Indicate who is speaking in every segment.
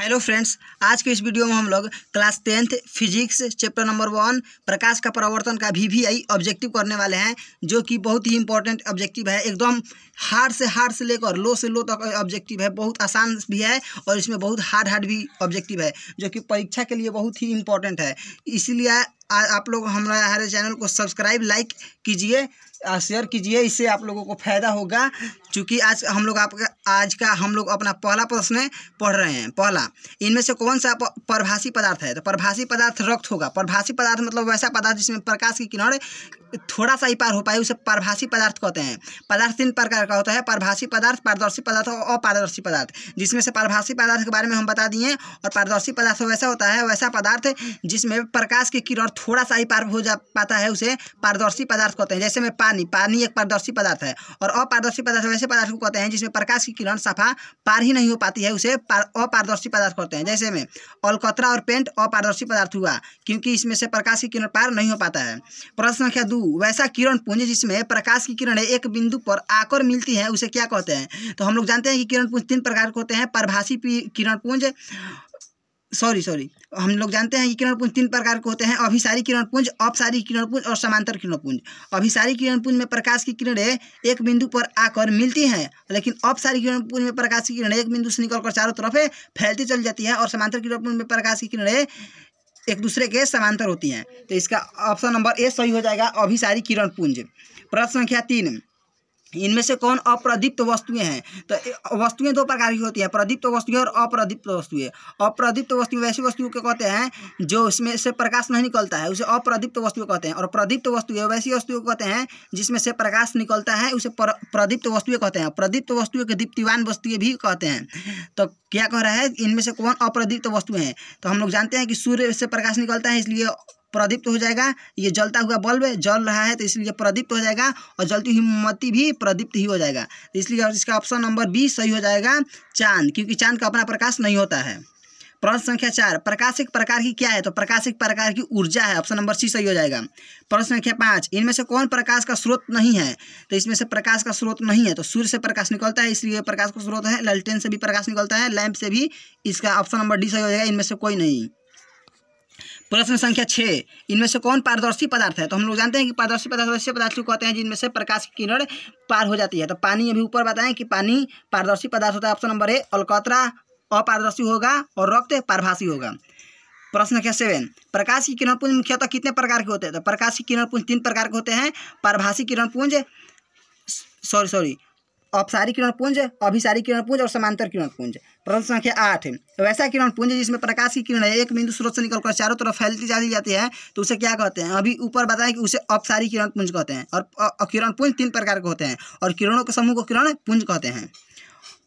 Speaker 1: hello friends आज के इस वीडियो में हम लोग class tenth physics chapter number one प्रकाश का परावर्तन का भी भी आई ऑब्जेक्टिव करने वाले हैं जो कि बहुत ही इंपॉर्टेंट ऑब्जेक्टिव है एकदम हार्ड से हार्ड से लेकर लो से लो तक ऑब्जेक्टिव है बहुत आसान भी है और इसमें बहुत हार्ड हार्ड भी ऑब्जेक्टिव है जो कि परीक्षा के लिए बहुत ही इंपॉर्टेंट है इसलिए आ, आप लोग हमारे चैनल को सब्सक्राइब लाइक कीजिए शेयर कीजिए इससे आप लोगों को फायदा होगा क्योंकि आज हम लोग आपका आज का हम लोग अपना पहला प्रश्न पढ़ रहे हैं पहला इनमें से कौन सा परभाषी पदार्थ है तो परभाषी पदार्थ रक्त होगा परभाषी पदार्थ मतलब वैसा पदार्थ जिसमें प्रकाश की किरण थोड़ा सा ही पार हो पाए उसे परभाषी पदार्थ कहते हैं पदार्थ तीन प्रकार का होता है परभाषी पदार्थ पारदर्शी पदार्थ और अपारदर्शी पदार्थ जिसमें से परभाषी पदार्थ के बारे में हम बता दिए और पारदर्शी पदार्थ वैसा होता है वैसा पदार्थ जिसमें प्रकाश की किरण थोड़ा सा ही पार हो जा पाता है उसे पारदर्शी पदार्थ कहते हैं जैसे में पानी पानी एक पारदर्शी पदार्थ है और अपारदर्शी पदार्थ वैसे पदार्थ को कहते हैं जिसमें प्रकाश की किरण सफा पार ही नहीं हो पाती है उसे अपारदर्शी पदार्थ कहते हैं जैसे में अलकतरा और पेंट अपारदर्शी पदार्थ हुआ क्योंकि इसमें से प्रकाश की किरण पार नहीं हो पाता है प्रश्न संख्या दो वैसा किरण पूंज जिसमें प्रकाश की किरणें एक बिंदु पर आकर मिलती हैं उसे क्या कहते हैं तो हम लोग जानते हैं कि किरण पुंज तीन प्रकार के होते हैं परभाषी किरण पुंज सॉरी सॉरी हम लोग जानते हैं कि किरणपुंज तीन प्रकार के होते हैं अभिसारी किरणपुंज अपसारी किरणपुंज और समांतर किरणपुंज अभिसारी किरणपुंज में प्रकाश की किरणें एक बिंदु पर आकर मिलती हैं लेकिन अपसारी किरणपुंज में प्रकाश की किरणें एक बिंदु से निकलकर चारों तरफ फैलती चली जाती है और समांतर किरणपुंज में प्रकाश की किरणें एक दूसरे के समांतर होती हैं तो इसका ऑप्शन नंबर ए सही हो जाएगा अभिसारी किरणपुंज प्रश्न संख्या तीन इनमें से कौन अप्रदीप्त वस्तुएं हैं तो वस्तुएं दो प्रकार की होती हैं प्रदीप्त वस्तुएं और अप्रदीप्त वस्तुएं अप्रदीप्त वस्तुएं वैसी वस्तुओं को कहते हैं जो इसमें से प्रकाश नहीं निकलता है उसे अप्रदीप्त वस्तुएं कहते हैं और प्रदीप्त वस्तुएं वैसी वस्तुओं को कहते हैं जिसमें से प्रकाश निकलता है उसे प्रदीप्त वस्तुएं कहते हैं प्रदीप्त वस्तुएं के दीप्तिवान वस्तुएं भी कहते हैं तो क्या कह रहा है इनमें से कौन अप्रदीप्त वस्तुएं हैं तो हम लोग जानते हैं कि सूर्य से प्रकाश निकलता है इसलिए प्रदीप्त हो जाएगा ये जलता हुआ बल्ब जल रहा है तो इसलिए प्रदीप्त हो जाएगा और जलती हुई मोमबत्ती भी प्रदीप्त ही हो जाएगा तो इसलिए इसका ऑप्शन नंबर बी सही हो जाएगा चांद क्योंकि चांद का अपना प्रकाश नहीं होता है प्रश्न संख्या चार प्रकाशिक प्रकार की क्या है तो प्रकाशिक प्रकार की ऊर्जा है ऑप्शन नंबर सी सही हो जाएगा प्रश्न संख्या पाँच इनमें से कौन प्रकाश का स्रोत नहीं है तो इसमें से प्रकाश का स्रोत नहीं है तो सूर्य से प्रकाश निकलता है इसलिए प्रकाश का स्रोत है ललटेन से भी प्रकाश निकलता है लैंप से भी इसका ऑप्शन नंबर डी सही हो जाएगा इनमें से कोई नहीं प्रश्न संख्या छः इनमें से कौन पारदर्शी पदार्थ है तो हम लोग जानते हैं कि पारदर्शी पदार्थ वैसे पदार्थ को कहते हैं जिनमें से प्रकाश की किरण पार हो जाती है तो पानी अभी ऊपर बताएं कि पानी पारदर्शी पदार्थ होता है ऑप्शन नंबर ए अलकतरा अपारदर्शी होगा और रक्त पारभाषी होगा प्रश्न संख्या सेवन प्रकाश की किरण पुंज मुख्यतः कितने प्रकार के होते हैं तो प्रकाश की किरण पुंज तीन प्रकार के होते हैं पारभाषी किरण पुंज सॉरी सॉरी अपसारी किरण पुंज अभिसारी किरण पुंज और समांतर किरण पुंज प्रश्न संख्या आठ वैसा किरण पुंज जिसमें प्रकाश की किरण है एक बिंदु स्रोत से निकलकर चारों तरफ फैलती जाती जाती है तो उसे क्या कहते हैं अभी ऊपर बताएं कि उसे अपसारी किरण पुंज कहते हैं और किरण पुंज तीन प्रकार के होते हैं और किरणों के समूह को किरण पुंज कहते हैं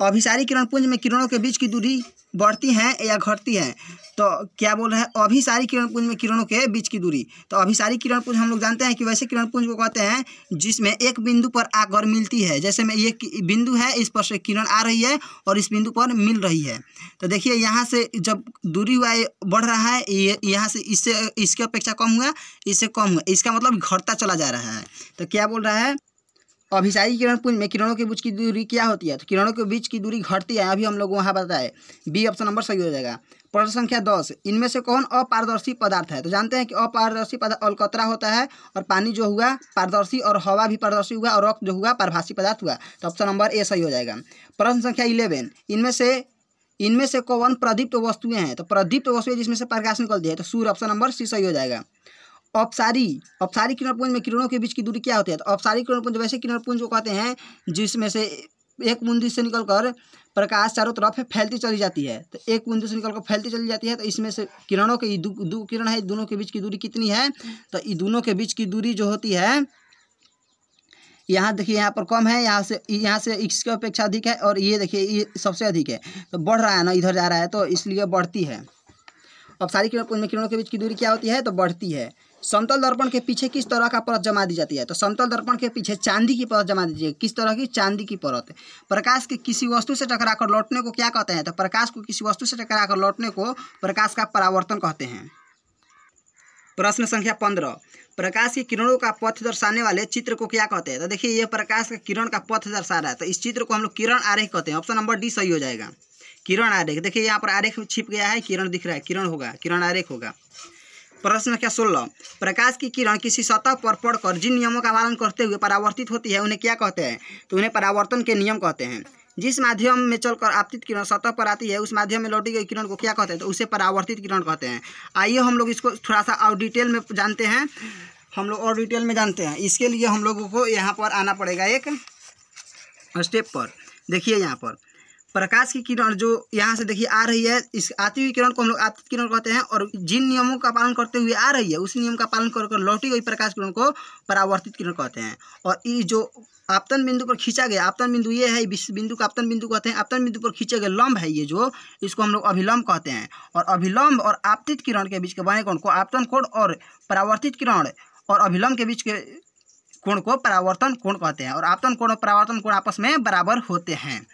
Speaker 1: अभिसारी किरण पुंज में किरणों के बीच की दूरी बढ़ती है या घटती है तो क्या बोल रहे हैं अभिसारी किरण पुंज में किरणों के बीच की दूरी तो अभिसारी किरण पुंज हम लोग जानते हैं कि वैसे किरण पुंज को कहते हैं जिसमें एक बिंदु पर आकर मिलती है जैसे में ये बिंदु है इस पर से किरण आ रही है और इस बिंदु पर मिल रही है तो देखिए यहाँ से जब दूरी हुआ बढ़ रहा है ये यहाँ से इससे इसकी अपेक्षा कम हुआ इससे कम हुआ इसका मतलब घटता चला जा रहा है तो क्या बोल रहा है अभिसारी किरण पुंज में किरणों के बीच की दूरी क्या होती है तो किरणों के बीच की दूरी घटती है अभी हम लोग वहाँ बताए बी ऑप्शन नंबर सही हो जाएगा प्रश्न संख्या दस इनमें से कौन अपारदर्शी पदार्थ है तो जानते हैं कि अपारदर्शी पदार्थ अलकतरा होता है और पानी जो हुआ पारदर्शी और हवा भी पारदर्शी हुआ और रक्त जो हुआ पारभाषी पदार्थ हुआ तो ऑप्शन नंबर ए सही हो जाएगा प्रश्न संख्या इलेवन इनमें से इनमें से कौन प्रदीप्त वस्तुएं हैं तो प्रदीप्त वस्तुएं जिसमें से प्रकाश निकलती है तो सूर्य ऑप्शन नंबर सी सही हो जाएगा औपसारी औपसारी किरणपुंज में किरणों के बीच की दूरी क्या होती है तो औपसारी किरणपुंज वैसे किरणपुंज को कहते हैं जिसमें से एक बूंदी से निकलकर प्रकाश चारों तरफ फैलती चली जाती है तो एक बूंदी से निकलकर फैलती चली जाती है तो इसमें से किरणों के दो किरण है दोनों के बीच की दूरी कितनी है तो ये दोनों के बीच की दूरी जो होती है यहाँ देखिए यहाँ पर कम है यहाँ से यहाँ से इसके अपेक्षा अधिक है और ये देखिए ये सबसे अधिक है तो बढ़ रहा है ना इधर जा रहा है तो इसलिए बढ़ती है अब सारी किरण में किरणों के बीच की दूरी क्या होती है तो बढ़ती है समतल दर्पण के पीछे किस तरह का परत जमा दी जाती है तो समतल दर्पण के पीछे चांदी की परत जमा दीजिए किस तरह की चांदी की परत प्रकाश के किसी वस्तु से टकराकर लौटने को क्या कहते हैं तो प्रकाश को किसी वस्तु से टकराकर लौटने को प्रकाश का परावर्तन कहते हैं प्रश्न संख्या पंद्रह प्रकाश की किरणों का पथ दर्शाने वाले चित्र को क्या कहते हैं तो देखिए यह प्रकाश का किरण का पथ दर्शा रहा है तो इस चित्र को हम लोग किरण आरेख कहते हैं ऑप्शन नंबर डी सही हो जाएगा किरण आरेख देखिए यहाँ पर आरेख छिप गया है किरण दिख रहा है किरण होगा किरण आरेख होगा प्रश्न संख्या सोलह प्रकाश की किरण किसी सतह पर पड़कर जिन नियमों का पालन करते हुए परावर्तित होती है उन्हें क्या कहते हैं तो उन्हें परावर्तन के नियम कहते हैं जिस माध्यम में चलकर आपतित किरण सतह पर आती है उस माध्यम में लौटी गई किरण को क्या कहते हैं तो उसे परावर्तित किरण कहते हैं आइए हम लोग इसको थोड़ा सा और डिटेल में जानते हैं हम लोग और डिटेल में जानते हैं इसके लिए हम लोगों को यहाँ पर आना पड़ेगा एक स्टेप पर देखिए यहाँ पर प्रकाश की किरण जो यहाँ से देखिए आ रही है इस आती हुई किरण को हम लोग आती किरण कहते हैं और जिन नियमों का पालन करते हुए आ रही है उसी नियम का पालन कर लौटी हुई प्रकाश किरण को परावर्तित किरण कहते हैं और ये जो आपतन बिंदु पर खींचा गया आपतन बिंदु ये है विश्व बिंदु का आपतन बिंदु कहते हैं आपतन बिंदु पर खींचे गए लंब है ये जो इसको हम लोग अभिलंब कहते हैं और अभिलंब और आपतित किरण के बीच के बने कोण को आपतन कोण और परावर्तित किरण और अभिलंब के बीच के कोण को परावर्तन कोण कहते हैं और आपतन कोण और परावर्तन कोण आपस में बराबर होते हैं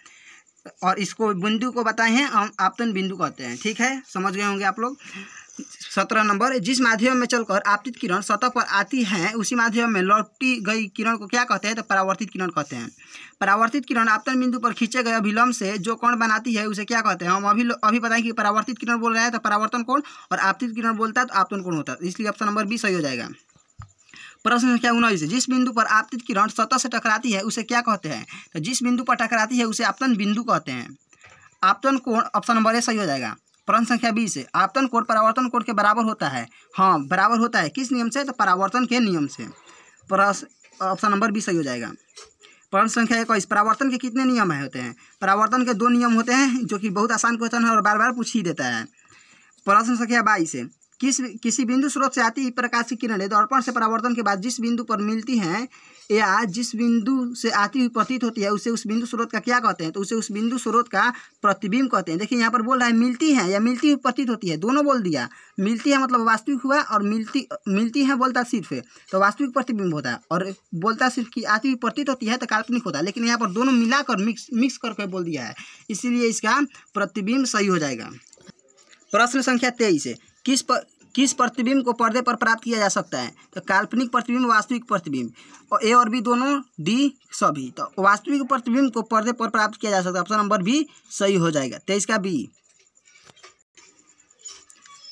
Speaker 1: और इसको बिंदु को बताए हैं हम आपतन बिंदु कहते हैं ठीक है समझ गए होंगे आप लोग सत्रह नंबर जिस माध्यम में चलकर आपतित किरण सतह पर आती है उसी माध्यम में लौटी गई किरण को क्या कहते हैं तो परावर्तित किरण कहते हैं परावर्तित किरण आपतन बिंदु पर खींचे गए अभिलंब से जो कोण बनाती है उसे क्या कहते हैं हम अभी अभी बताएं कि परावर्तित किरण बोल रहे हैं तो परावर्तन कोण और आपतित किरण बोलता है तो आपतन कौन होता है इसलिए ऑप्शन नंबर बी सही हो जाएगा प्रश्न संख्या उन्नीस जिस बिंदु पर आपतित किरण सतह से टकराती है उसे क्या कहते हैं तो जिस बिंदु पर टकराती है उसे आपतन बिंदु कहते हैं आपतन कोण ऑप्शन नंबर ए सही हो जाएगा प्रश्न संख्या बीस आपतन कोण परावर्तन कोण के बराबर होता है हाँ बराबर होता है किस नियम से तो परावर्तन के नियम से प्रश्न ऑप्शन नंबर बी सही हो जाएगा प्रश्न संख्या इक्कीस परावर्तन के कितने नियम है होते हैं परावर्तन के दो नियम होते हैं जो कि बहुत आसान क्वेश्चन है और बार बार पूछ ही देता है प्रश्न संख्या बाईस किस किसी बिंदु स्रोत से आती प्रकाश की किरणें दर्पण से परावर्तन के बाद जिस बिंदु पर मिलती हैं या जिस बिंदु से आती हुई प्रतीत होती है उसे उस बिंदु स्रोत का क्या कहते हैं तो उसे उस बिंदु स्रोत का प्रतिबिंब कहते हैं देखिए यहाँ पर बोल रहा है मिलती है या मिलती हुई प्रतीत होती है दोनों बोल दिया मिलती है मतलब वास्तविक हुआ और मिलती मिलती है बोलता सिर्फ तो वास्तविक प्रतिबिंब होता है और बोलता सिर्फ कि आती हुई प्रतीत होती है तो काल्पनिक होता है लेकिन यहाँ पर दोनों मिलाकर मिक्स मिक्स करके बोल दिया है इसीलिए इसका प्रतिबिंब सही हो जाएगा प्रश्न संख्या तेईस है किस पर किस प्रतिबिंब को पर्दे पर प्राप्त किया जा सकता है तो काल्पनिक प्रतिबिंब वास्तविक प्रतिबिंब और ए और बी दोनों डी सभी तो वास्तविक प्रतिबिंब को पर्दे पर प्राप्त किया जा सकता है ऑप्शन नंबर बी सही हो जाएगा तेईस का बी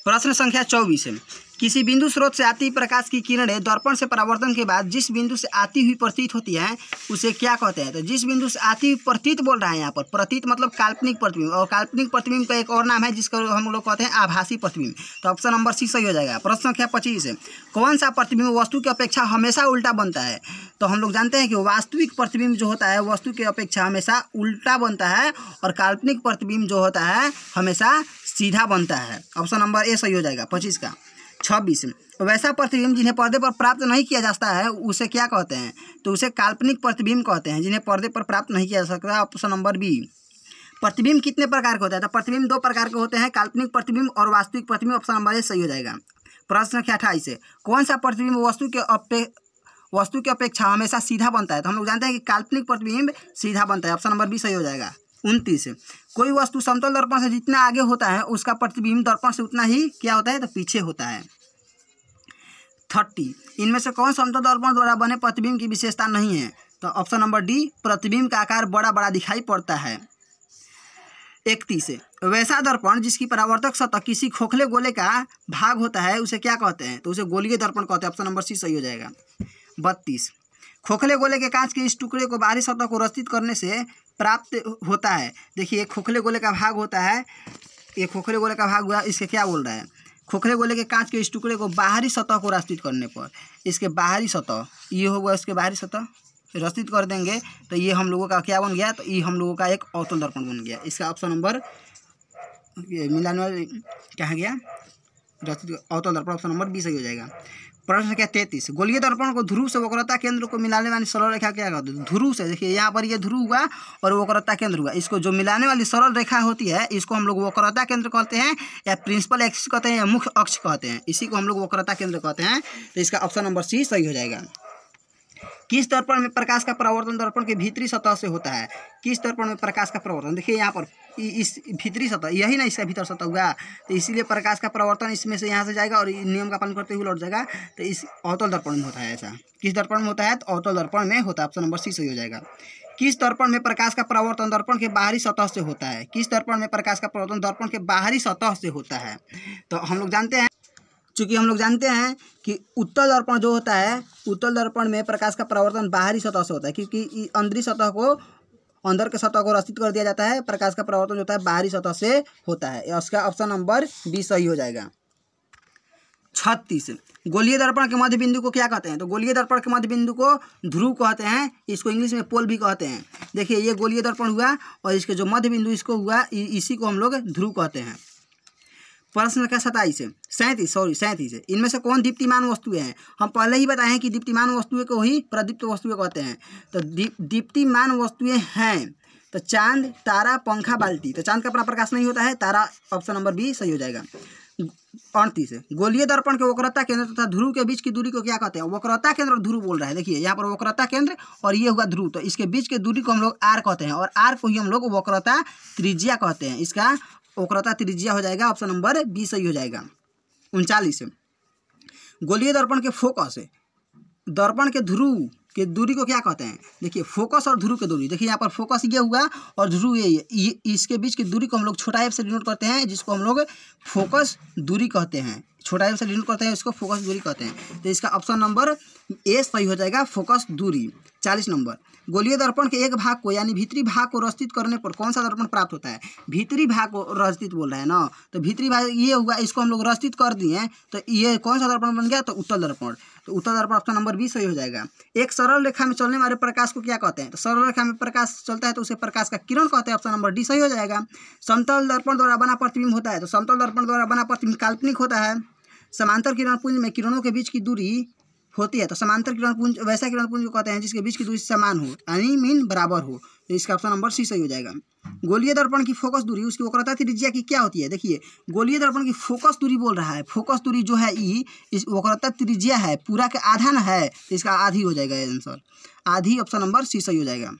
Speaker 1: प्रश्न संख्या चौबीस है किसी बिंदु स्रोत से आती प्रकाश की किरणें दर्पण से परावर्तन के बाद जिस बिंदु से आती हुई प्रतीत होती है उसे क्या कहते हैं तो जिस बिंदु से आती हुई प्रतीत बोल रहा है यहाँ पर प्रतीत मतलब काल्पनिक प्रतिबिंब और काल्पनिक प्रतिबिंब का एक और नाम है जिसको हम लोग कहते हैं आभासी प्रतिबिंब तो ऑप्शन नंबर सी सही हो जाएगा प्रश्न संख्या पच्चीस कौन सा प्रतिबिंब वस्तु की अपेक्षा हमेशा उल्टा बनता है तो हम लोग जानते हैं कि वास्तविक प्रतिबिंब जो होता है वस्तु की अपेक्षा हमेशा उल्टा बनता है और काल्पनिक प्रतिबिंब जो होता है हमेशा सीधा बनता है ऑप्शन नंबर ए सही हो जाएगा पच्चीस का छब्बीस वैसा प्रतिबिंब जिन्हें पर्दे पर प्राप्त नहीं किया जाता है उसे क्या कहते हैं तो उसे काल्पनिक प्रतिबिंब कहते हैं जिन्हें पर्दे पर प्राप्त नहीं किया जा सकता ऑप्शन नंबर बी प्रतिबिंब कितने प्रकार के होता है तो प्रतिबिंब दो प्रकार के होते हैं काल्पनिक प्रतिबिंब और वास्तविक प्रतिबिंब ऑप्शन नंबर ए सही हो जाएगा प्रश्न संख्या अठाईस है कौन सा प्रतिबिंब वस्तु के अपे वस्तु की अपेक्षा हमेशा सीधा बनता है तो हम लोग जानते हैं कि काल्पनिक प्रतिबिंब सीधा बनता है ऑप्शन नंबर बी सही हो जाएगा उनतीस कोई वस्तु समतल दर्पण से जितना आगे होता है उसका प्रतिबिंब दर्पण से उतना ही क्या होता है तो पीछे होता है थर्टी इनमें से कौन समतल दर्पण द्वारा बने प्रतिबिंब की विशेषता नहीं है तो ऑप्शन नंबर डी प्रतिबिंब का आकार बड़ा बड़ा दिखाई पड़ता है इकतीस वैसा दर्पण जिसकी परावर्तक सतह किसी खोखले गोले का भाग होता है उसे क्या कहते हैं तो उसे गोलीय दर्पण कहते हैं ऑप्शन नंबर सी सही हो जाएगा बत्तीस खोखले गोले के कांच के इस टुकड़े को बाहरी सतह को रस्तित करने से प्राप्त होता है देखिए खोखले गोले का भाग होता है ये खोखले गोले का भाग हुआ इसके क्या बोल रहा है खोखले गोले के कांच के इस टुकड़े को बाहरी सतह को रास्तित करने पर इसके बाहरी सतह ये होगा इसके बाहरी सतह रस्तित कर देंगे तो ये हम लोगों का क्या बन गया तो ये हम लोगों का एक अवतल दर्पण बन गया इसका ऑप्शन नंबर मिलान क्या गया रस्तित अवतल दर्पण ऑप्शन नंबर बीस हो जाएगा प्रश्न संख्या तैतीस गोलीय दर्पण को ध्रुव से वक्रता केंद्र को मिलाने वाली सरल रेखा क्या कहते हैं ध्रुव से देखिए यहाँ पर ये ध्रुव हुआ और वक्रता केंद्र हुआ इसको जो मिलाने वाली सरल रेखा होती है इसको हम लोग वक्रता केंद्र कहते हैं या प्रिंसिपल एक्सिस कहते हैं या मुख्य अक्ष कहते हैं इसी को हम लोग वक्रता केंद्र कहते हैं तो इसका ऑप्शन नंबर सी सही हो जाएगा किस दर्पण में प्रकाश का प्रवर्तन दर्पण के भीतरी सतह से होता है किस दर्पण में प्रकाश का प्रवर्तन देखिए यहाँ पर इस भीतरी सतह यही ना इसका भीतर सतह हुआ तो इसीलिए प्रकाश का प्रवर्तन इसमें से यहाँ से जाएगा और नियम का पालन करते हुए लौट जाएगा तो इस अवतल दर्पण में होता है ऐसा किस दर्पण में होता है तो अवतल दर्पण में होता है ऑप्शन नंबर सी सही हो जाएगा किस दर्पण में प्रकाश का प्रवर्तन दर्पण के बाहरी सतह से होता है किस दर्पण में प्रकाश का प्रवर्तन दर्पण के बाहरी सतह से होता है तो हम लोग जानते हैं चूँकि हम लोग जानते हैं कि उत्तल दर्पण जो होता है उत्तल दर्पण में प्रकाश का परावर्तन बाहरी सतह से होता है क्योंकि अंदरी सतह को अंदर के सतह को रस्तित कर दिया जाता है प्रकाश का परावर्तन जो होता है बाहरी सतह से होता है इसका ऑप्शन नंबर बी सही हो जाएगा छत्तीस गोलीय दर्पण के मध्य बिंदु को क्या कहते हैं तो गोलीय दर्पण के मध्य बिंदु को ध्रुव कहते हैं इसको इंग्लिश में पोल भी कहते हैं देखिए ये गोलीय दर्पण हुआ और इसके जो मध्य बिंदु इसको हुआ इसी को हम लोग ध्रुव कहते हैं प्रश्न संख्या सताईस है सैंतीस सॉरी सैंतीस है इनमें से कौन दीप्तिमान वस्तुएं हैं हम पहले ही बताए हैं कि दीप्तिमान वस्तुएं को ही प्रदीप्त वस्तुएं कहते हैं तो दीप्तिमान वस्तुएं हैं तो चांद तारा पंखा बाल्टी तो चांद का अपना प्रकाश नहीं होता है तारा ऑप्शन नंबर बी सही हो जाएगा अड़तीस गोलीय दर्पण के वक्रता केंद्र तथा तो ध्रुव के बीच की दूरी को क्या कहते हैं वक्रता केंद्र और ध्रुव बोल रहा है देखिए यहाँ पर वक्रता केंद्र और ये हुआ ध्रुव तो इसके बीच के दूरी को हम लोग आर कहते हैं और आर को ही हम लोग वक्रता त्रिज्या कहते हैं इसका ओकरता त्रिज्या हो जाएगा ऑप्शन नंबर बी सही हो जाएगा उनचालीस गोलीय दर्पण के फोकस दर्पण के ध्रुव के दूरी को क्या कहते हैं देखिए फोकस और ध्रुव के दूरी देखिए यहाँ पर फोकस ये हुआ और ध्रुव ये, ये इसके बीच की दूरी को हम लोग छोटा एफ से डिनोट करते हैं जिसको हम लोग फोकस दूरी कहते हैं छोटा जब से करते हैं इसको फोकस दूरी कहते हैं तो इसका ऑप्शन नंबर ए सही हो जाएगा फोकस दूरी चालीस नंबर गोलीय दर्पण के एक भाग को यानी भीतरी भाग को रस्तित करने पर कौन सा दर्पण प्राप्त होता है भीतरी भाग को रस्तित बोल रहा है ना तो भीतरी भाग ये हुआ इसको हम लोग रस्तित कर दिए तो ये कौन सा दर्पण बन गया तो उत्तर दर्पण तो उत्तर दर्पण ऑप्शन नंबर बी सही हो जाएगा एक सरल रेखा में चलने वाले प्रकाश को क्या कहते हैं तो सरल रेखा में प्रकाश चलता है तो उसे प्रकाश का किरण कहते हैं ऑप्शन नंबर डी सही हो जाएगा समतल दर्पण द्वारा बना प्रतिबिंब होता है तो समतल दर्पण द्वारा बना प्रतिबिंब काल्पनिक होता है समांतर किरण पुंज में किरणों के बीच की दूरी होती है तो समांतर किरण पुंज वैसा किरण पुंज को कहते हैं जिसके बीच की दूरी समान हो यानी मीन बराबर हो तो इसका ऑप्शन नंबर सी सही हो जाएगा गोलीय दर्पण की फोकस दूरी उसकी वक्रता त्रिज्या की क्या होती है देखिए गोलीय दर्पण की फोकस दूरी बोल रहा है फोकस दूरी जो है ई e, इस वक्रता त्रिज्या है पूरा के आधा न है तो इसका आधी हो जाएगा आंसर आधी ऑप्शन नंबर सी सही हो जाएगा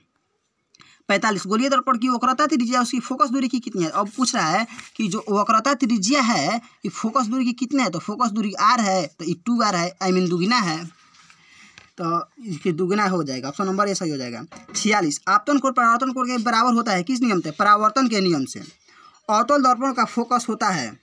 Speaker 1: पैंतालीस गोलीय दर्पण की वक्रता त्रिज्या उसकी फोकस दूरी की कितनी है अब पूछ रहा है कि जो वक्रता त्रिज्या है कि फोकस दूरी की कितनी है तो फोकस दूरी आर है तो ये टू आर है आई मीन दुगुना है तो इसके दुगुना हो जाएगा ऑप्शन नंबर ए सही हो जाएगा छियालीस आपतन कोण परावर्तन कोण के बराबर होता है किस नियम से परावर्तन के नियम से अवतल दर्पण का फोकस होता है